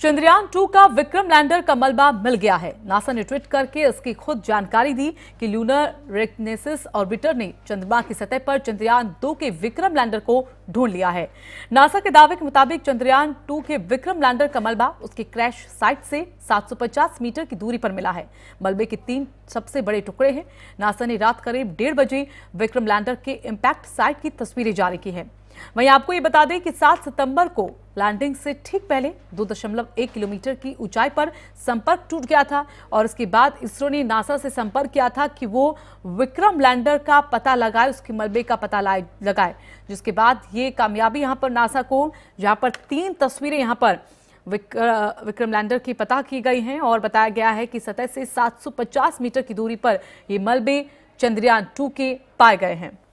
Chandrayaan to का Vikram lander का मलबा मिल गया है नासा ने ट्वीट करके इसकी खुद जानकारी दी कि लूनर रेक्नेसिस ऑर्बिटर ने चंद्रमा की सतह पर चंद्रयान दो के विक्रम लैंडर को ढूंढ लिया है नासा के दावे के मुताबिक चंद्रयान टू के विक्रम लैंडर का मलबा उसके क्रैश साइट से 750 मीटर की दूरी पर मिला है मलबे के तीन सबसे बड़े टुकड़े हैं नासा ने रात करीब डेढ़ बजे विक्रम लैंडर के इम्पैक्ट साइट की तस्वीरें जारी की है वहीं आपको ये बता दें कि 7 सितंबर को लैंडिंग से ठीक पहले 2.1 किलोमीटर की ऊंचाई पर संपर्क टूट गया था और इसके बाद इसरो ने नासा से संपर्क किया था कि वो विक्रम लैंडर का पता लगाए उसके मलबे का पता लगाए जिसके बाद ये कामयाबी यहाँ पर नासा को जहाँ पर तीन तस्वीरें यहाँ पर विक, विक्रम लैंडर की पता की गई हैं और बताया गया है कि सतह से 750 मीटर की दूरी पर ये मलबे चंद्रयान टू के पाए गए हैं